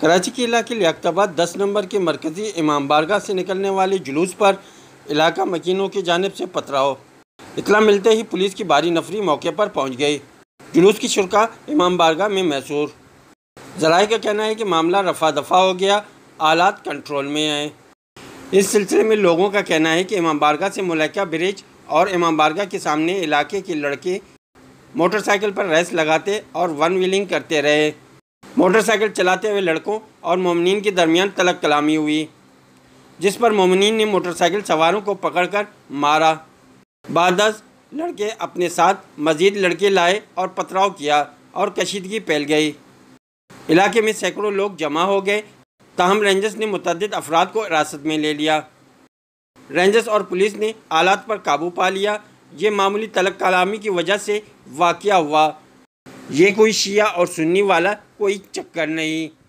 कराची के इलाके लियाबाद दस नंबर के मरकज़ी इमाम बारगाह से निकलने वाले जुलूस पर इलाका मकीनों की जानब से पथराव इतला मिलते ही पुलिस की भारी नफरी मौके पर पहुंच गई जुलूस की शुरा इमाम बारगाह में मैसूर जराए का कहना है कि मामला रफा दफा हो गया आलात कंट्रोल में आए इस सिलसिले में लोगों का कहना है कि इमाम बारगाह से मलैका ब्रिज और इमाम बारगाह के सामने इलाके के लड़के मोटरसाइकिल पर रेस लगाते और वन व्हीलिंग करते रहे मोटरसाइकिल चलाते हुए लड़कों और ममनिन के दरमियान तलक कलामी हुई जिस पर ममनिन ने मोटरसाइकिल सवारों को पकड़कर मारा बाद लड़के अपने साथ मजीद लड़के लाए और पथराव किया और कशीदगी फैल गई इलाके में सैकड़ों लोग जमा हो गए ताहम रेंजर्स ने मुतद अफराद को हिरासत में ले लिया रेंजर्स और पुलिस ने आलात पर काबू पा लिया ये मामूली तलक कलामी की वजह से वाक़ हुआ ये कोई शिया और सुन्नी वाला कोई चक्कर नहीं